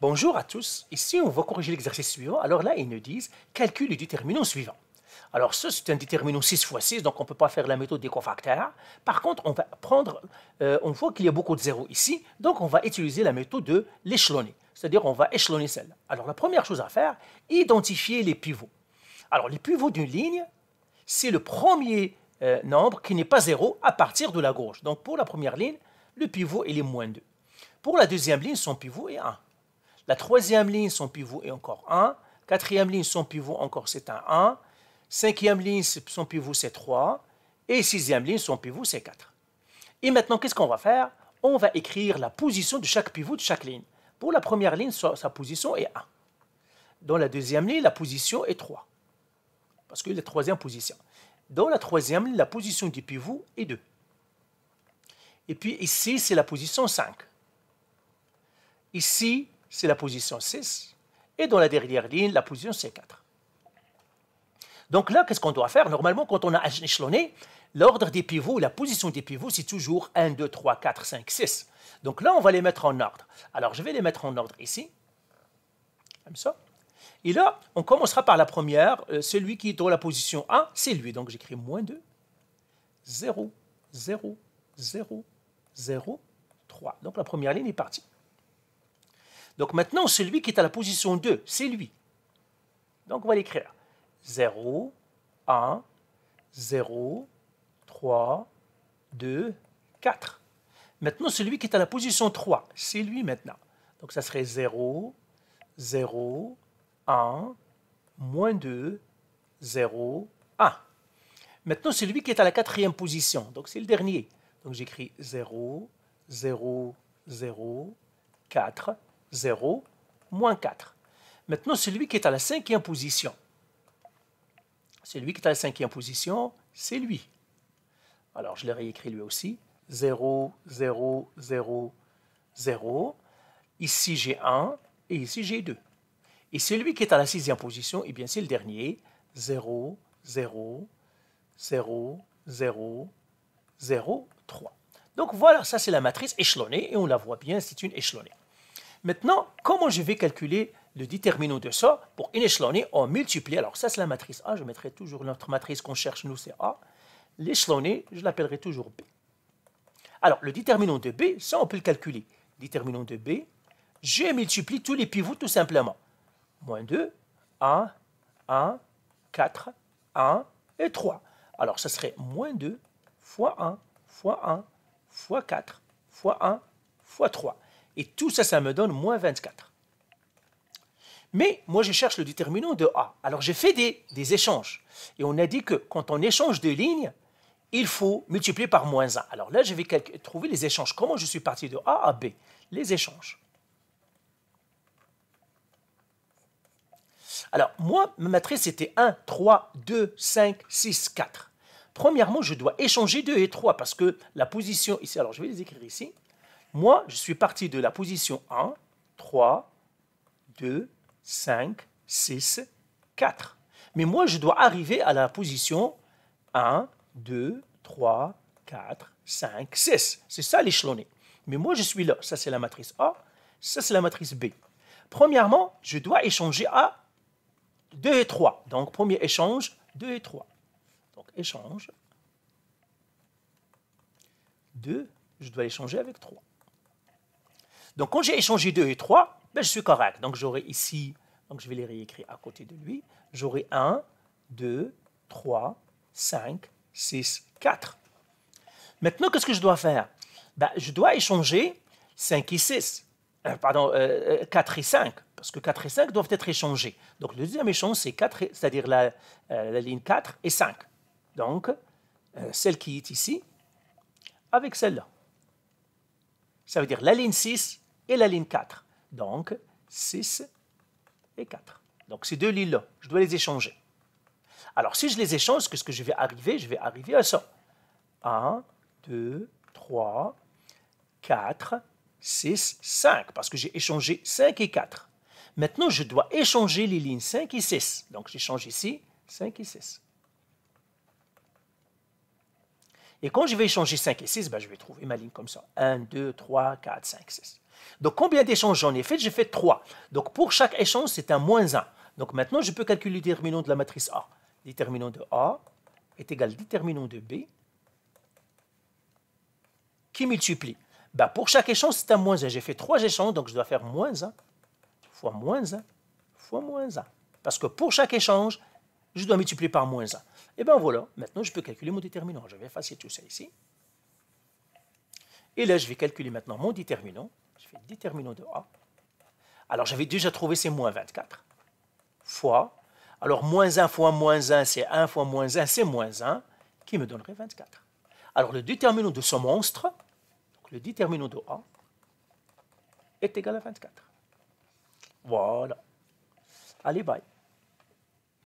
Bonjour à tous. Ici, on va corriger l'exercice suivant. Alors là, ils nous disent calcul le déterminant suivant. Alors ça, c'est un déterminant 6 fois 6, donc on ne peut pas faire la méthode des cofacteurs. Par contre, on va prendre, euh, on voit qu'il y a beaucoup de zéros ici, donc on va utiliser la méthode de l'échelonner. C'est-à-dire, on va échelonner celle-là. Alors la première chose à faire, identifier les pivots. Alors les pivots d'une ligne, c'est le premier euh, nombre qui n'est pas zéro à partir de la gauche. Donc pour la première ligne, le pivot, est est moins 2. Pour la deuxième ligne, son pivot est 1. La troisième ligne, son pivot est encore 1. Quatrième ligne, son pivot encore c'est un 1. Cinquième ligne, son pivot c'est 3. Et sixième ligne, son pivot c'est 4. Et maintenant, qu'est-ce qu'on va faire On va écrire la position de chaque pivot de chaque ligne. Pour la première ligne, sa position est 1. Dans la deuxième ligne, la position est 3. Parce que la troisième position. Dans la troisième ligne, la position du pivot est 2. Et puis ici, c'est la position 5. Ici, c'est la position 6, et dans la dernière ligne, la position C4. Donc là, qu'est-ce qu'on doit faire Normalement, quand on a échelonné, l'ordre des pivots, la position des pivots, c'est toujours 1, 2, 3, 4, 5, 6. Donc là, on va les mettre en ordre. Alors, je vais les mettre en ordre ici, comme ça. Et là, on commencera par la première. Euh, celui qui est dans la position 1, c'est lui. Donc j'écris moins 2, 0, 0, 0, 0, 3. Donc la première ligne est partie. Donc maintenant, celui qui est à la position 2, c'est lui. Donc on va l'écrire. 0, 1, 0, 3, 2, 4. Maintenant, celui qui est à la position 3, c'est lui maintenant. Donc ça serait 0, 0, 1, moins 2, 0, 1. Maintenant, celui qui est à la quatrième position, donc c'est le dernier. Donc j'écris 0, 0, 0, 4, 0, moins 4. Maintenant, celui qui est à la cinquième position, celui qui est à la cinquième position, c'est lui. Alors, je l'ai réécrit lui aussi. 0, 0, 0, 0. Ici, j'ai 1 et ici, j'ai 2. Et celui qui est à la sixième position, eh bien, c'est le dernier. 0, 0, 0, 0, 0, 3. Donc voilà, ça c'est la matrice échelonnée et on la voit bien, c'est une échelonnée. Maintenant, comment je vais calculer le déterminant de ça Pour une échelonnée, on multiplie. Alors ça, c'est la matrice A. Je mettrai toujours notre matrice qu'on cherche, nous, c'est A. L'échelonnée, je l'appellerai toujours B. Alors, le déterminant de B, ça, on peut le calculer. Déterminant de B, je multiplie tous les pivots tout simplement. Moins 2, 1, 1, 4, 1 et 3. Alors, ça serait moins 2 fois 1 fois 1 fois 4 fois 1 fois 3. Et tout ça, ça me donne moins 24. Mais moi, je cherche le déterminant de A. Alors, j'ai fait des, échanges. Et on a dit que quand on échange deux lignes, il faut multiplier par moins 1. Alors là, je vais trouver les échanges. Comment je suis parti de A à B Les échanges. Alors, moi, ma matrice c'était 1, 3, 2, 5, 6, 4. Premièrement, je dois échanger 2 et 3 parce que la position ici, alors je vais les écrire ici. Moi, je suis parti de la position 1, 3, 2, 5, 6, 4. Mais moi, je dois arriver à la position 1, 2, 3, 4, 5, 6. C'est ça l'échelonné. Mais moi, je suis là. Ça, c'est la matrice A. Ça, c'est la matrice B. Premièrement, je dois échanger à 2 et 3. Donc, premier échange, 2 et 3. Donc, échange. 2, je dois l'échanger avec 3. Donc quand j'ai échangé 2 et 3, ben, je suis correct. Donc j'aurai ici, donc je vais les réécrire à côté de lui, j'aurai 1, 2, 3, 5, 6, 4. Maintenant, qu'est-ce que je dois faire ben, Je dois échanger 5 et 6. Euh, pardon, 4 euh, euh, et 5, parce que 4 et 5 doivent être échangés. Donc le deuxième échange, c'est 4, c'est-à-dire la, la, ligne 4 et 5. Donc, celle qui est ici, avec celle-là. Ça veut dire la ligne 6 et la ligne 4. Donc, 6 et 4. Donc, ces deux lignes-là, je dois les échanger. Alors, si je les échange, qu'est-ce que je vais arriver Je vais arriver à ça. 1, 2, 3, 4, 6, 5, parce que j'ai échangé 5 et 4. Maintenant, je dois échanger les lignes 5 et 6. Donc, j'échange ici 5 et 6. Et quand je vais échanger 5 et 6, ben, je vais trouver ma ligne comme ça. 1, 2, 3, 4, 5, 6. Donc combien d'échanges j'en ai fait J'ai fait 3. Donc pour chaque échange, c'est un moins 1. Donc maintenant, je peux calculer le déterminant de la matrice A. Le déterminant de A est égal au déterminant de B qui multiplie. Ben, pour chaque échange, c'est un moins 1. J'ai fait 3 échanges, donc je dois faire moins 1 fois moins 1 fois moins 1. Parce que pour chaque échange, je dois multiplier par moins 1. Et eh bien voilà, maintenant je peux calculer mon déterminant. Je vais effacer tout ça ici. Et là, je vais calculer maintenant mon déterminant. Je fais déterminant de A. Alors j'avais déjà trouvé c'est moins 24 fois. Alors moins 1 fois moins 1, c'est 1 fois moins 1, c'est moins 1, qui me donnerait 24. Alors le déterminant de ce monstre, donc le déterminant de A, est égal à 24. Voilà. Allez, bye.